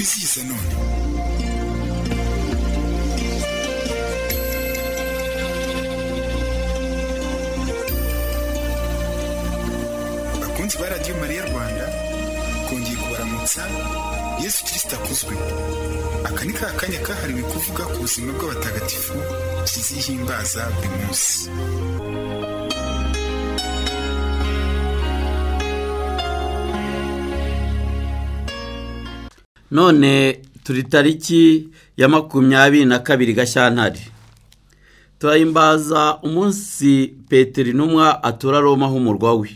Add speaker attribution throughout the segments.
Speaker 1: twizihize none bakunzi ba radiyo mariya rwanda kongeye kubaramutsa yesu kirisita akuzwe aka ni ka kanya kahariwe kuvuga ku buzima bw'abatagatifu tuzihimbaza buri munsi none turi tariki ya makumyabiri na kabiri gashyantare turahimbaza umunsi peteri n'umwa atura Roma h'umurwa we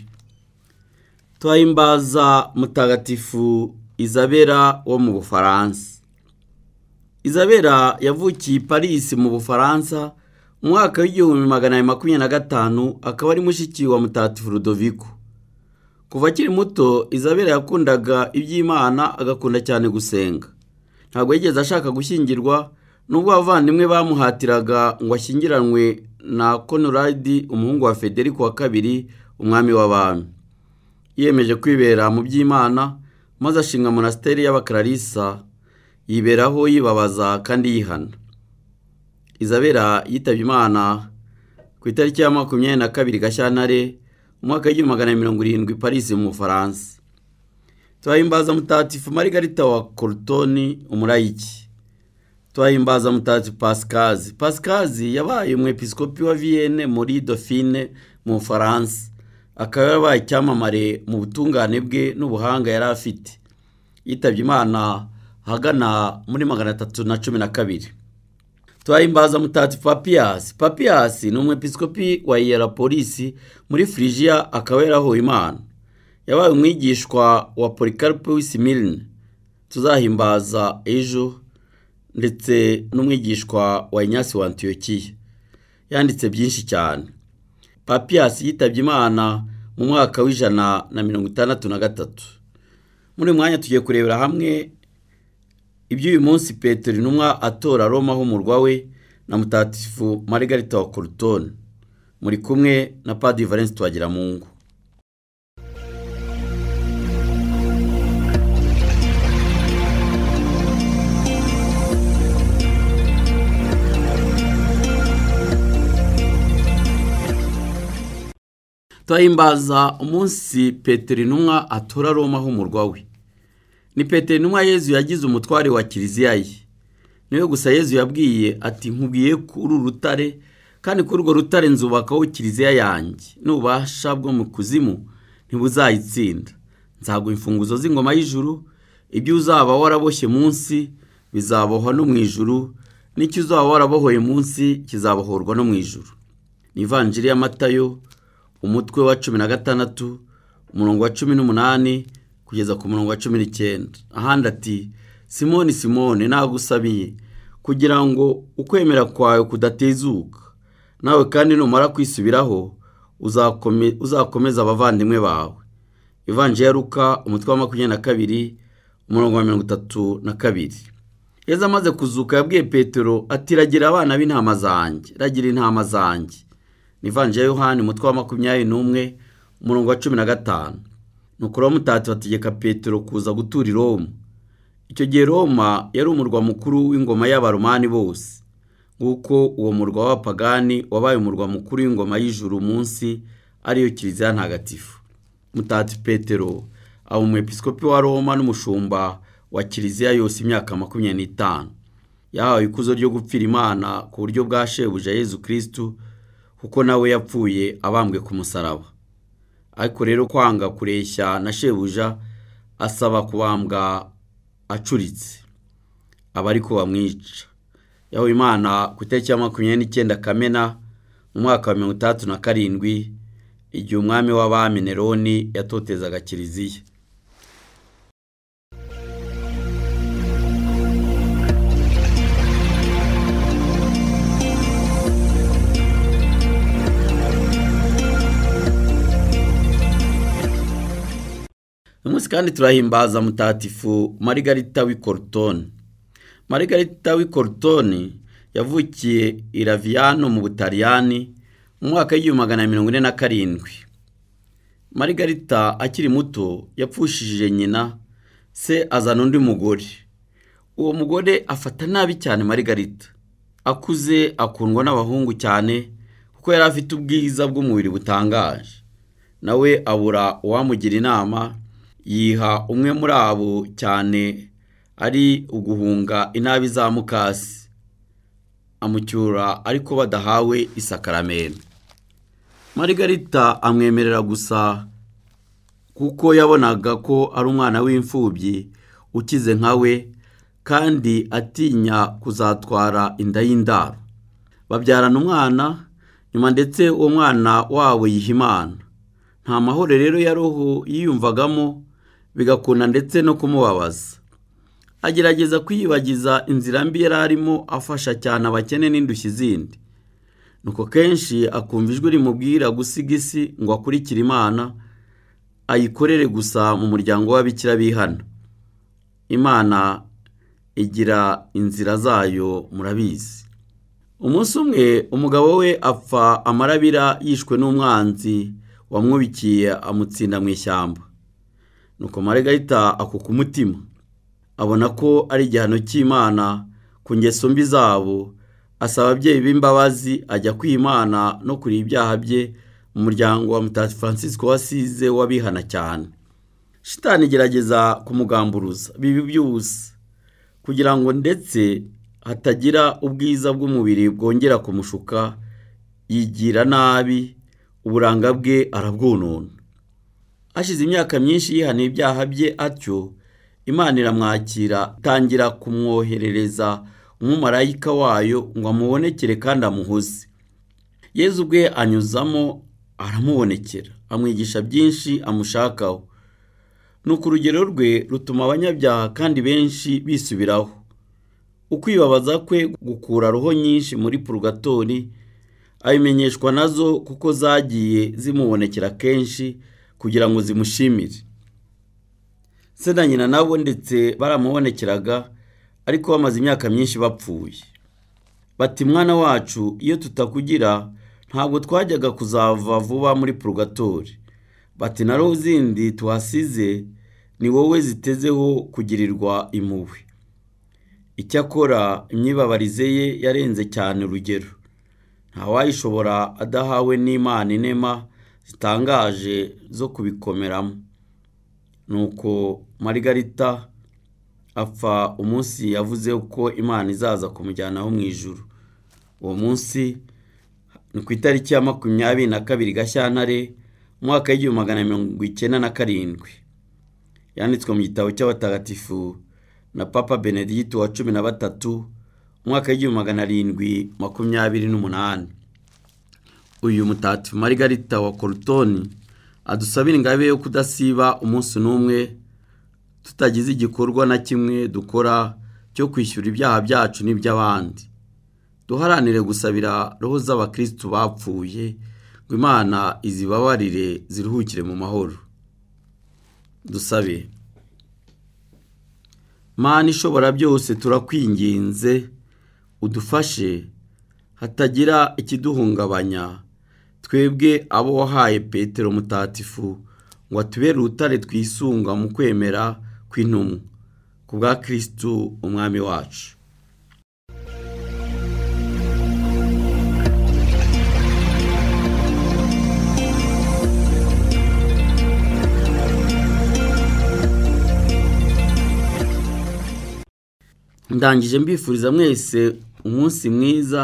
Speaker 1: turahimbaza mutagatifu izabera wo mu bufaransa izabera yavukiye i paris mu bufaransa mu mwaka w'igihumbi magana makumyabiri na gatanu akaba ari mushiki wa mutagatifu Rudoviko kuva akiri muto izabera yakundaga iby'imana agakunda cyane gusenga ntabwo yigeze ashaka gushyingirwa nubwo abavandimwe bamuhatiraga ngo ashyingiranwe na konoradi umuhungu wa federico wa kabiri umwami w'abantu yiyemeje kwibera mu by'imana maze ashinga monasiteri y'abakararisa yiberaho yibabaza kandi yihana izabera yitabye imana ku itariki ya makumyabiri na kabiri gashyantare umwaka w'igihumbi magana mirongo irindwi Parisi mu bufaransa turahimbaza mutatifu marigarita wa korutoni umurayiki turahimbaza mutatifu pasikazi pasikazi yabaye umwepisikopi wa viyene muri dauphine mu bufaransa akaba yabaye icyamamare mu butungane bwe n'ubuhanga yari afite yitabye imana ahagana muri magana atatu na cumi na kabiri twahimbaza mutati papiyasi papiyasi ni umwepiskopi wa iyera polisi muri firigiya akaba yarahuye imana yabaye umwigishwa wa polikaripu w'isimirini tuzahimbaza ejo ndetse n'umwigishwa wa inyasi wa antiyokiya yanditse byinshi cyane papiyasi yitabye imana mu mwaka w'ijana na mirongo itandatu na gatatu muri uyu mwanya tugiye kurebera hamwe iby'uyu munsi petero intumwa atora roma h'umurwa we na mutatifu marigarita wa korutone muri kumwe na padiri valensi twagira mu ngo tuhahimbaza umunsi petero intumwa atora roma h'umurwa we ni peteri intumwa yezu yagize umutware wa kiliziya ye niyo gusa yezu yabwiye ati nkubwiye kuri uru rutare kandi kuri urwo rutare nzubakaho kiliziya yanjye n'ububasha bwo mu kuzimu ntibuzayitsinda nzaguha imfunguzo z'ingoma y'ijuru ibyo uzaba waraboshye munsi bizabohwa no mu ijuru n'icyo uzaba warabohoye munsi kizabohorwa no mu ijuru ni ivanjiri y'amatayo umutwe wa cumi na gatandatu umurongo wa cumi n'umunani kugeza ku murongo wa cumi n'icyenda ahandi ati simone simone nagusabiye kugira ngo ukwemera kwawe kudatezuka nawe kandi numara kwisubiraho uzakomeza abavandimwe bawe ivanje yaruka ruka umutwe wa makumyabiri na kabiri umurongo wa mirongo itatu na kabiri yezu amaze kuzuka yabwiye petero ati ragira abana b'intama zanjye ragira intama zanjye ni ya yohani umutwe wa makumyabiri n'umwe umurongo wa cumi na gatanu nuko abamutati bategeka petero kuza gutura i roma icyo gihe roma yari umurwa mukuru w'ingoma y'abaromani bose nk'uko uwo murwa w'abapagani wabaye umurwa mukuru w'ingoma y'ijuru munsi ariyo kiliziya ntagatifu mutati petero aba umwepisikopi wa roma n'umushumba wa kiliziya yose imyaka makumyabiri n'itanu yahawe ikuzo ryo gupfira imana ku buryo bwa shebuja yezu kirisitu kuko nawe yapfuye abambwe ku musaraba ariko rero kwanga kureshya na shebuja asaba kubambwa acuritse aba ariko bamwica yaho imana ku itariki ya makumyabiri n'icyenda kamena mu mwaka wa mirongo itandatu na karindwi igihe umwami w'abami neroni yatotezaga kiliziya munsi kandi turahimbaza mutatifu marigarita w'i korutoni marigarita w'i korutoni yavukiye i raviyano mu butaliyani mu mwaka w'igihumbi magana mirongo ine na karindwi marigarita akiri muto yapfushije nyina se azana undi mugore uwo mugore afata nabi cyane marigarita akuze akundwa n'abahungu cyane kuko yari afite ubwiza bw'umubiri butangaje nawe abura uwamugira inama yiha umwe muri abo cyane ari uguhunga inabi za mukasi amucyura ariko badahawe isakaramento marigarita amwemerera gusa kuko yabonaga ko ari umwana w'imfubyi ukize nka we kandi atinya kuzatwara inda y'indaro babyarana umwana nyuma ndetse uwo mwana wabo yiha imana nta mahoro rero ya roho yiyumvagamo bigakunda ndetse no kumubabaza agerageza kwiyibagiza inzira mbi yari arimo afasha cyane abakene n'indushyi zindi nuko kenshi akumva ijwi rimubwira gusiga isi ngo akurikire imana ayikorere gusa mu muryango w’abikira bihana imana igira inzira zayo murabizi umunsi umwe umugabo we apfa amarabira yishwe n'umwanzi wamwubikiye amutsinda mu ishyamba nuko marega ahita akuka mutima abona ko ari igihano cy'imana ku ngeso mbi zabo asaba ababyeyi b'imbabazi ajya kwimana no kureba ibyaha bye mu muryango wa mutasi francisco wasize wabihana cyane shitani igerageza kumugamburuza bibi byose kugira ngo ndetse hatagira ubwiza bw'umubiri bwongera kumushuka yigira nabi uburanga bwe arabwonona hashize imyaka myinshi yihana ibyaha bye atyo imana iramwakira itangira kumwoherereza umumarayika wayo ngo amubonekere kandi amuhuze yezu ubwe anyuzamo aramubonekera amwigisha byinshi amushakaho ni uku urugero rwe rutuma abanyabyaha kandi benshi bisubiraho ukwibabaza kwe gukura roho nyinshi muri purugatori abimenyeshwa nazo kuko zagiye zimubonekera kenshi kugira ngo zimushimire se na nyina nabo ndetse baramubonekeraga ariko bamaze imyaka myinshi bapfuye bati mwana wacu iyo tutakugira ntabwo twajyaga kuzava vuba muri purugatori bati na roho zindi tuhasize ni wowe zitezeho kugirirwa impuhwe icyakora imyibabarize ye yarenze cyane urugero ntawayishobora adahawe n'imana inema zitangaje zo kubikomeramo nuko marigarita apfa umunsi yavuze ko imana izaza kumujyanaho mu ijuru uwo munsi ni ku itariki ya makumyabiri na kabiri gashyantare umwaka w'igihumbi magana mirongo icyenda na karindwi yanditswe mu gitabo cy'abatagatifu na papa benedicte wa cumi na batatu umwaka w'igihumbi magana arindwi makumyabiri n'umunani uyu mutatifu marigarita wa korutoni adusabira ingabe yo kudasiba umunsi n'umwe tutagize igikorwa na kimwe dukora cyo kwishyura ibyaha byacu n'iby'abandi duharanire gusabira roho z'abakirisitu bapfuye ngo imana izibabarire ziruhukire mu mahoro dusabe mana ishobora byose turakwinginze udufashe hatagira ikiduhungabanya twebwe abo wahaye petero mutatifu ngo atubere urutare twisunga mu kwemera kw'intumwa ku bwa kirisitu umwami wacu ndangije mbifuriza mwese umunsi mwiza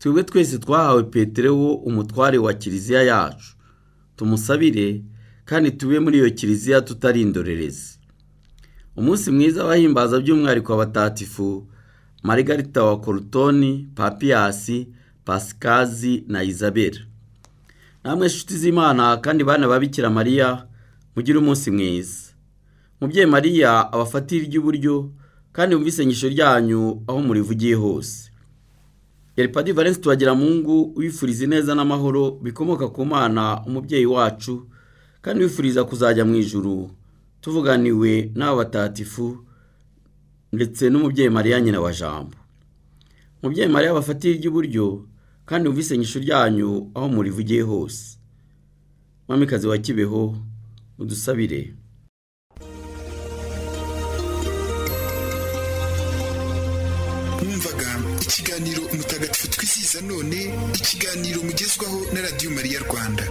Speaker 1: twebwe twese twahawe peterewo umutware wa kiliziya yacu tumusabire kandi tube muri iyo kiliziya tutari indorerezi umunsi mwiza w'ahimbaza by'umwihariko abatatifu marigarita wa korutoni papiyasi pasikazi na izabera namwe inshuti z'imana kandi bana babikira mariya mugire umunsi mwiza mubyeyi mariya abafatire iry'uburyo kandi mw'isengesho ryanyu aho murivugiye hose yari Padiri Valens Tubagiramungu wifuriza ineza n'amahoro bikomoka ku mana umubyeyi wacu kandi wifuriza kuzajya mu ijuru tuvuganiwe n'aba batatifu ndetse n'umubyeyi mariya nyina wa jambo umubyeyi mariya bafatiye iry'iburyo kandi wumve isenyisho ryanyu aho murivugiye hose mwamikazi wa kibeho udusabire amagambo ikiganiro umutagatifu twizihiza none ikiganiro mugezwaho na radiyo mariya rwanda